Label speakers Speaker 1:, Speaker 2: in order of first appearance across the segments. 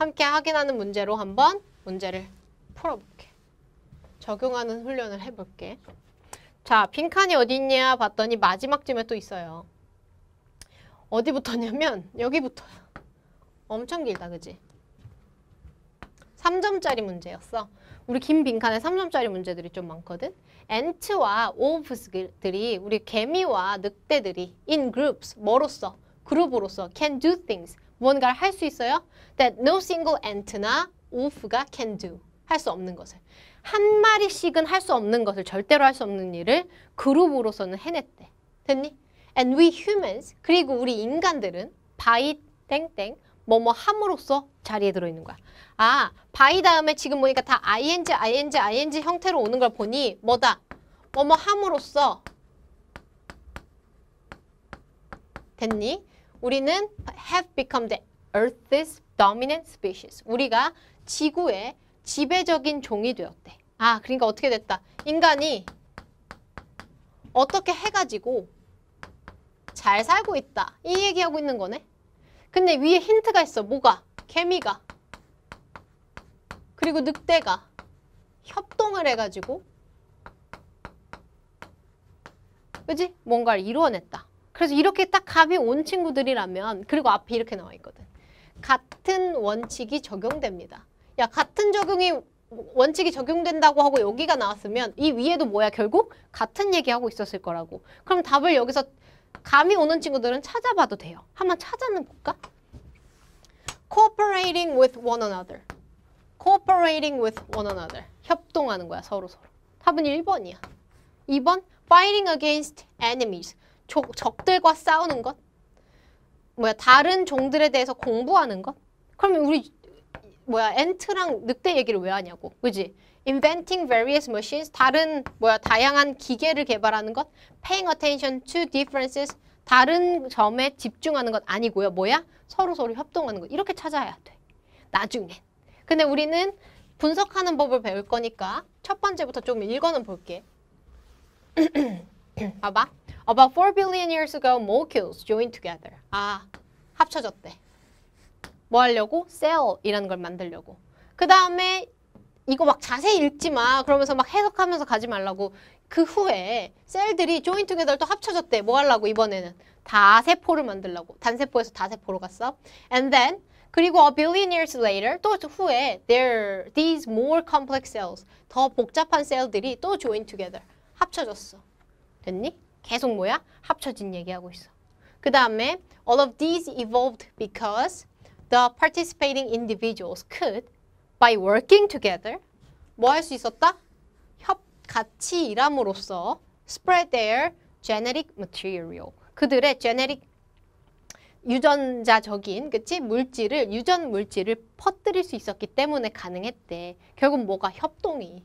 Speaker 1: 함께 확인하는 문제로 한번 문제를 풀어볼게. 적용하는 훈련을 해볼게. 자, 빈칸이 어디 있냐 봤더니 마지막쯤에 또 있어요. 어디부터냐면 여기부터 엄청 길다, 그지? 3점짜리 문제였어. 우리 긴 빈칸에 3점짜리 문제들이 좀 많거든. 엔트와오 v 스들이 우리 개미와 늑대들이 in groups, 뭐로써? 그룹으로써 can do things, 무언가를 할 수 있어요? That no single ant나 off가 can do. 할 수 없는 것을. 한 마리씩은 할 수 없는 것을, 절대로 할 수 없는 일을 그룹으로서는 해냈대. 됐니? And we humans, 그리고 우리 인간들은 by 땡땡 뭐뭐 함으로써 자리에 들어있는 거야. 아, by 다음에 지금 보니까 다 ing, ing, ing 형태로 오는 걸 보니 뭐다? 뭐뭐 함으로써 됐니? 우리는 have become the Earth's dominant species. 우리가 지구의 지배적인 종이 되었대. 아, 그러니까 어떻게 됐다. 인간이 어떻게 해가지고 잘 살고 있다. 이 얘기하고 있는 거네. 근데 위에 힌트가 있어. 뭐가? 개미가. 그리고 늑대가 협동을 해가지고 그지? 뭔가를 이루어냈다. 그래서 이렇게 딱감이온 친구들이라면 그리고 앞에 이렇게 나와 있거든. 같은 원칙이 적용됩니다. 야 같은 적용이 원칙이 적용된다고 하고 여기가 나왔으면 이 위에도 뭐야 결국 같은 얘기하고 있었을 거라고. 그럼 답을 여기서 감이 오는 친구들은 찾아봐도 돼요. 한번 찾아는 볼까? cooperating with one another. cooperating with one another. 협동하는 거야, 서로 서로. 답은 1번이야. 2번 fighting against enemies. 조, 적들과 싸우는 것, 뭐야 다른 종들에 대해서 공부하는 것. 그러면 우리 뭐야 엔트랑 늑대 얘기를 왜 하냐고, 그지? inventing various machines, 다른 뭐야 다양한 기계를 개발하는 것, paying attention to differences, 다른 점에 집중하는 것 아니고요. 뭐야? 서로 서로 협동하는 것 이렇게 찾아야 돼. 나중에. 근데 우리는 분석하는 법을 배울 거니까 첫 번째부터 좀 읽어는 볼게. 봐봐. About 4 billion years ago, molecules joined together. 아, 합쳐졌대. 뭐 하려고? 셀이라는 걸 만들려고. 그 다음에 이거 막 자세히 읽지 마. 그러면서 막 해석하면서 가지 말라고. 그 후에 셀들이 조인 투게더를 또 합쳐졌대. 뭐 하려고 이번에는? 다세포를 만들려고. 단세포에서 다세포로 갔어. And then 그리고 a billion years later 또 그 후에 there these more complex cells 더 복잡한 셀들이 또 join together 합쳐졌어. 됐니? 계속 뭐야? 합쳐진 얘기하고 있어. 그 다음에 all of these evolved because the participating individuals could by working together 뭐 할 수 있었다? 협 같이 일함으로써 spread their genetic material 그들의 genetic 유전자적인 그치 물질을 유전 물질을 퍼뜨릴 수 있었기 때문에 가능했대. 결국 뭐가 협동이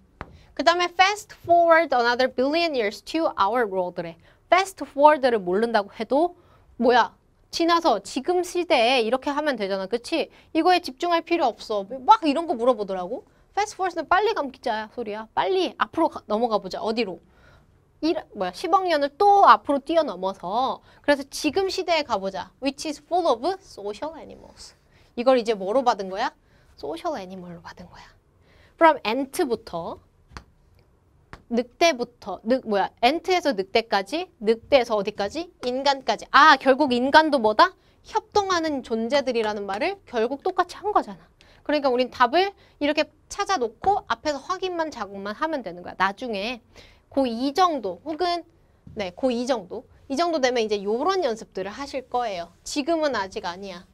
Speaker 1: 그 다음에 fast forward another billion years to our world래. fast forward를 모른다고 해도 뭐야 지나서 지금 시대에 이렇게 하면 되잖아 그치? 이거에 집중할 필요 없어 막 이런 거 물어보더라고 fast forward는 빨리 감기자 소리야 빨리 앞으로 가, 넘어가 보자 어디로 일, 뭐야 10억 년을 또 앞으로 뛰어넘어서 그래서 지금 시대에 가보자 which is full of social animals 이걸 이제 뭐로 받은 거야? 소셜 애니멀로 받은 거야 from ant부터 늑대부터 늑 뭐야 엔트에서 늑대까지 늑대에서 어디까지 인간까지 아 결국 인간도 뭐다 협동하는 존재들이라는 말을 결국 똑같이 한 거잖아 그러니까 우린 답을 이렇게 찾아놓고 앞에서 확인만 작업만 하면 되는 거야 나중에 고 이 정도 혹은 네 고 이 정도 이 정도 되면 이제 요런 연습들을 하실 거예요 지금은 아직 아니야